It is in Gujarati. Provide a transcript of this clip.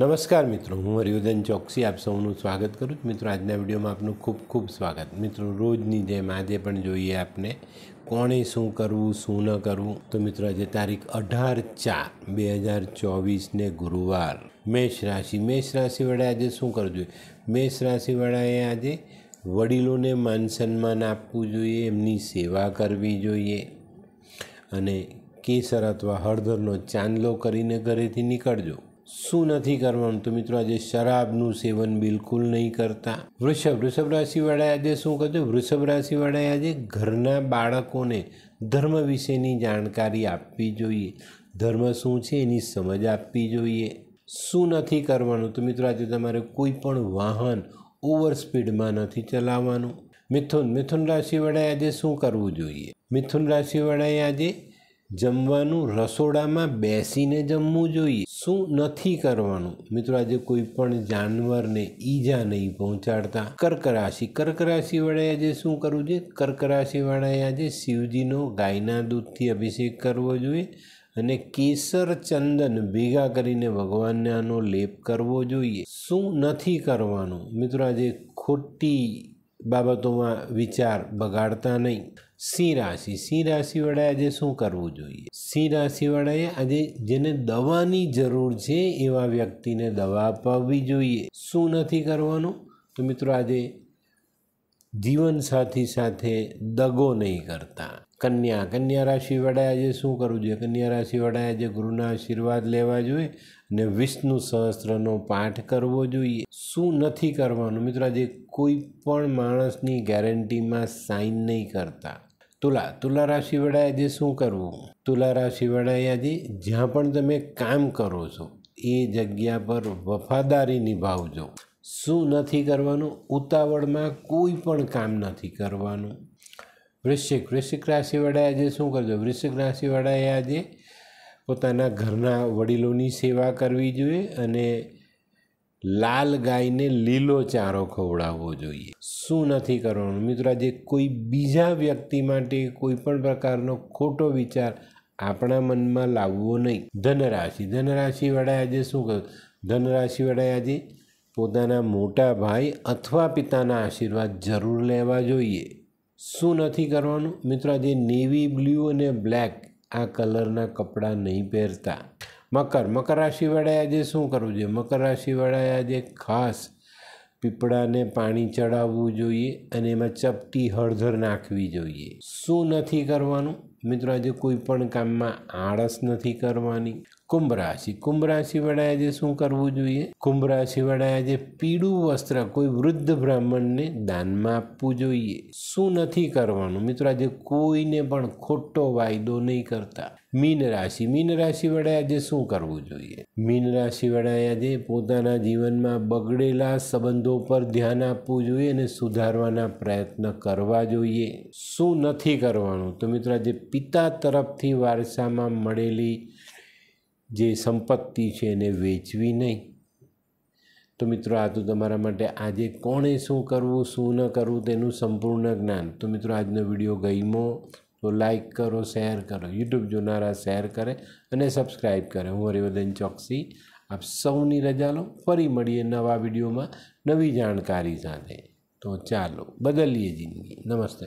નમસ્કાર મિત્રો હું હરિવર્ધન ચોકસી આપ સૌનું સ્વાગત કરું છું મિત્રો આજના વિડીયોમાં આપનું ખૂબ ખૂબ સ્વાગત મિત્રો રોજની જેમ આજે પણ જોઈએ આપને કોણે શું કરવું શું ન કરવું તો મિત્રો આજે તારીખ અઢાર ચાર બે હજાર ચોવીસને ગુરુવાર મેષ રાશિ મેષ રાશિવાળાએ આજે શું કરવું જોઈએ મેષ રાશિવાળાએ આજે વડીલોને માન સન્માન આપવું જોઈએ એમની સેવા કરવી જોઈએ અને કેસર અથવા હળદરનો ચાંદલો કરીને ઘરેથી નીકળજો શું નથી કરવાનું તો મિત્રો આજે શરાબનું સેવન બિલકુલ નહીં કરતા વૃષભ વૃષભ રાશિવાળાએ આજે શું કહ્યું વૃષભ રાશિવાળાએ આજે ઘરના બાળકોને ધર્મ વિશેની જાણકારી આપવી જોઈએ ધર્મ શું છે એની સમજ આપવી જોઈએ શું નથી કરવાનું તો મિત્રો આજે તમારે કોઈ પણ વાહન ઓવર સ્પીડમાં નથી ચલાવવાનું મિથુન મિથુન રાશિવાળાએ આજે શું કરવું જોઈએ મિથુન રાશિવાળાએ આજે જમવાનું રસોડામાં બેસીને જમવું જોઈએ શું નથી કરવાનું મિત્રો આજે કોઈ પણ જાનવરને ઈજા નહીં પહોંચાડતા કર્ક રાશિ કર્ક રાશિવાળાએ આજે શું કરવું જોઈએ કર્ક રાશિવાળાએ આજે શિવજીનો ગાયના દૂધથી અભિષેક કરવો જોઈએ અને કેસર ચંદન ભેગા કરીને ભગવાનને આનો લેપ કરવો જોઈએ શું નથી કરવાનું મિત્રો આજે ખોટી બાબતોમાં વિચાર બગાડતા નહીં સિંહ રાશિ સિંહ રાશિવાળાએ આજે શું કરવું જોઈએ સિંહ રાશિવાળાએ આજે જેને દવાની જરૂર છે એવા વ્યક્તિને દવા અપાવવી જોઈએ શું નથી કરવાનું તો મિત્રો આજે જીવનસાથી સાથે દગો નહીં કરતા કન્યા કન્યા રાશિવાળાએ આજે શું કરવું જોઈએ કન્યા રાશિવાળાએ આજે ગુરુના આશીર્વાદ લેવા જોઈએ અને વિષ્ણુ સહસ્ત્રનો પાઠ કરવો જોઈએ શું નથી કરવાનું મિત્રો આજે કોઈ પણ માણસની ગેરંટીમાં સાઇન નહીં કરતા તુલા તુલા રાશિવાળાએ આજે શું કરવું તુલા રાશિવાળાએ આજે જ્યાં પણ તમે કામ કરો છો એ જગ્યા પર વફાદારી નિભાવજો શું નથી કરવાનું ઉતાવળમાં કોઈ પણ કામ નથી કરવાનું વૃશ્ચિક વૃશ્ચિક રાશિવાળાએ આજે શું કરજો વૃશ્ચિક રાશિવાળાએ આજે પોતાના ઘરના વડીલોની સેવા કરવી જોઈએ અને લાલ ગાયને લીલો ચારો ખવડાવવો જોઈએ શું નથી કરવાનું મિત્રો આજે કોઈ બીજા વ્યક્તિ માટે કોઈ પણ પ્રકારનો ખોટો વિચાર આપણા મનમાં લાવવો નહીં ધનરાશિ ધનરાશિવાળાએ આજે શું કર્યું ધનરાશિવાળાએ આજે પોતાના મોટા ભાઈ અથવા પિતાના આશીર્વાદ જરૂર લેવા જોઈએ શું નથી કરવાનું મિત્રો આજે નેવી બ્લ્યુ અને બ્લેક આ કલરના કપડાં નહીં પહેરતા મકર મકર રાશિવાળાએ આજે શું કરવું જોઈએ મકર રાશિવાળાએ આજે ખાસ પીપળાને પાણી ચડાવવું જોઈએ અને એમાં ચપટી હળદર નાખવી જોઈએ શું નથી કરવાનું મિત્રો આજે કોઈ પણ કામમાં આળસ નથી કરવાની કુંભ રાશિ કુંભ રાશિવાળાએ આજે શું કરવું જોઈએ કુંભ રાશિવાળાએ આજે પીળું વસ્ત્ર કોઈ વૃદ્ધ બ્રાહ્મણને દાનમાં આપવું જોઈએ શું નથી કરવાનું મિત્રો આજે કોઈને પણ ખોટો વાયદો નહીં કરતા મીન રાશિ મીન રાશિવાળાએ આજે શું કરવું જોઈએ મીન રાશિવાળાએ આજે પોતાના જીવનમાં બગડેલા સંબંધો પર ધ્યાન આપવું જોઈએ અને સુધારવાના પ્રયત્ન કરવા જોઈએ શું નથી કરવાનું તો મિત્રો આજે પિતા તરફથી વારસામાં મળેલી જે સંપત્તિ છે એને વેચવી નહીં તો મિત્રો આ તો તમારા માટે આજે કોણે શું કરવું શું ન કરવું તેનું સંપૂર્ણ જ્ઞાન તો મિત્રો આજનો વિડીયો ગઈમો તો લાઈક કરો શેર કરો યુટ્યુબ જોનારા શેર કરે અને સબસ્ક્રાઈબ કરે હું હરિવર્ધન ચોકસી આપ સૌની રજા લો ફરી મળીએ નવા વિડીયોમાં નવી જાણકારી સાથે તો ચાલો બદલીએ જિંદગી નમસ્તે